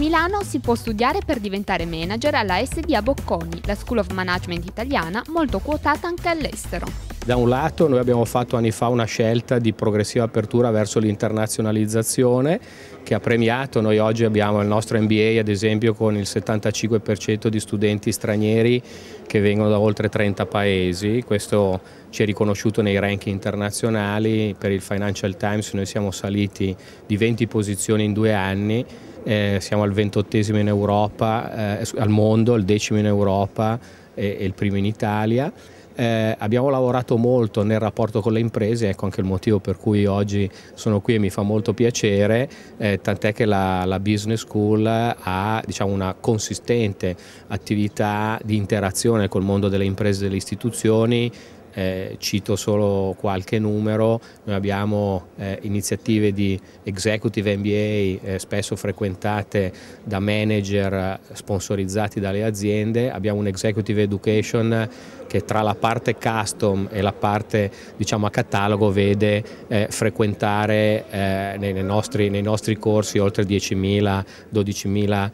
Milano si può studiare per diventare manager alla SDA Bocconi, la School of Management italiana molto quotata anche all'estero. Da un lato noi abbiamo fatto anni fa una scelta di progressiva apertura verso l'internazionalizzazione che ha premiato, noi oggi abbiamo il nostro MBA ad esempio con il 75% di studenti stranieri che vengono da oltre 30 paesi, questo ci è riconosciuto nei ranking internazionali, per il Financial Times noi siamo saliti di 20 posizioni in due anni eh, siamo al ventottesimo in Europa, eh, al mondo, il decimo in Europa e, e il primo in Italia. Eh, abbiamo lavorato molto nel rapporto con le imprese, ecco anche il motivo per cui oggi sono qui e mi fa molto piacere, eh, tant'è che la, la, Business School ha diciamo, una consistente attività di interazione col mondo delle imprese e delle istituzioni eh, cito solo qualche numero, noi abbiamo eh, iniziative di executive MBA eh, spesso frequentate da manager eh, sponsorizzati dalle aziende, abbiamo un executive education che tra la parte custom e la parte diciamo, a catalogo vede eh, frequentare eh, nei, nei, nostri, nei, nostri, corsi oltre 10.000, 12.000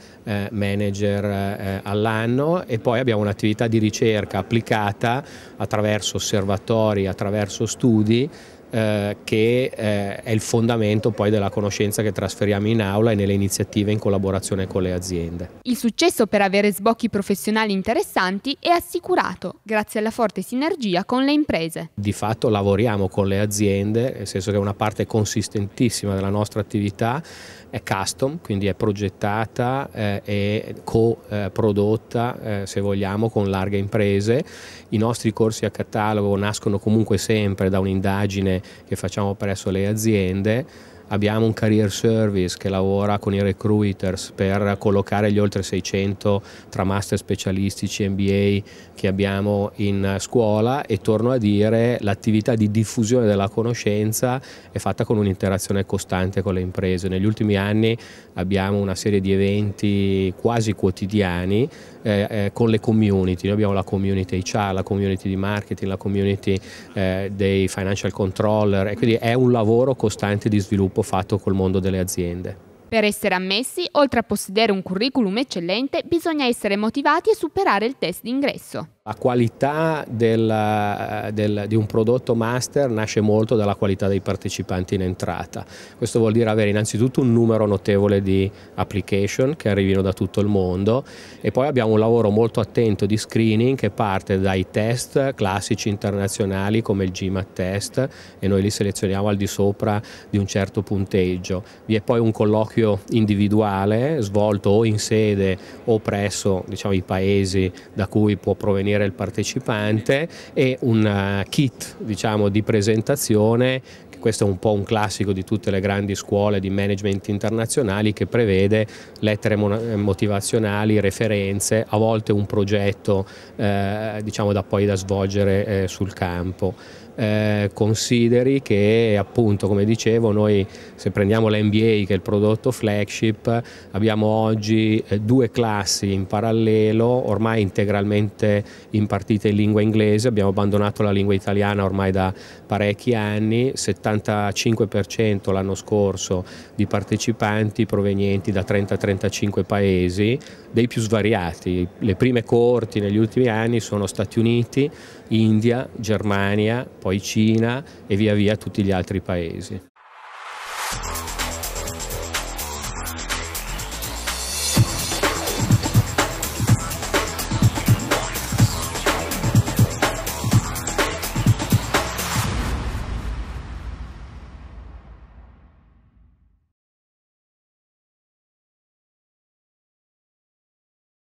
manager all'anno e poi abbiamo un'attività di ricerca applicata attraverso osservatori attraverso studi eh, che eh, è il fondamento poi della conoscenza che trasferiamo in aula e nelle iniziative in collaborazione con le aziende. Il successo per avere sbocchi professionali interessanti è assicurato grazie alla forte sinergia con le imprese. Di fatto lavoriamo con le aziende, nel senso che una parte consistentissima della nostra attività è custom, quindi è progettata eh, e coprodotta, eh, se vogliamo, con larghe imprese. I nostri corsi a catalogo nascono comunque sempre da un'indagine che facciamo presso le aziende abbiamo un career service che lavora con i recruiters per collocare gli oltre 600 tra master specialistici MBA che abbiamo in scuola e torno a dire l'attività di diffusione della conoscenza è fatta con un'interazione costante con le imprese. Negli ultimi anni abbiamo una serie di eventi quasi quotidiani eh, eh, con le community, noi abbiamo la community HR, la community di marketing, la community eh, dei financial controller e quindi è un lavoro costante di sviluppo purtroppo fatto col mondo delle aziende. Per essere ammessi, oltre a possedere un curriculum eccellente, bisogna essere motivati e superare il test d'ingresso. La qualità del, eh, del, di un prodotto master nasce molto dalla qualità dei partecipanti in entrata. Questo vuol dire avere innanzitutto un numero notevole di application che arrivino da tutto il mondo e poi abbiamo un lavoro molto attento di screening che parte dai test classici internazionali come il GMAT test e noi li selezioniamo al di sopra di un certo punteggio. Vi è poi un colloquio individuale svolto o in sede o presso diciamo, i paesi da cui può provenire definire il partecipante e un eh, kit diciamo, di presentazione questo è un po' un classico di tutte le grandi scuole di management internazionali che prevede lettere eh, motivazionali, referenze, a volte un progetto eh, diciamo da poi da svolgere eh, sul campo. Eh, consideri che appunto come dicevo noi se prendiamo l'MBA che è il prodotto flagship abbiamo oggi eh, due classi in parallelo ormai integralmente impartite in lingua inglese abbiamo abbandonato la lingua italiana ormai da parecchi anni 70 45% l'anno scorso di partecipanti provenienti da 30-35 paesi, dei più svariati. Le prime corti negli ultimi anni sono Stati Uniti, India, Germania, poi Cina e via via tutti gli altri paesi.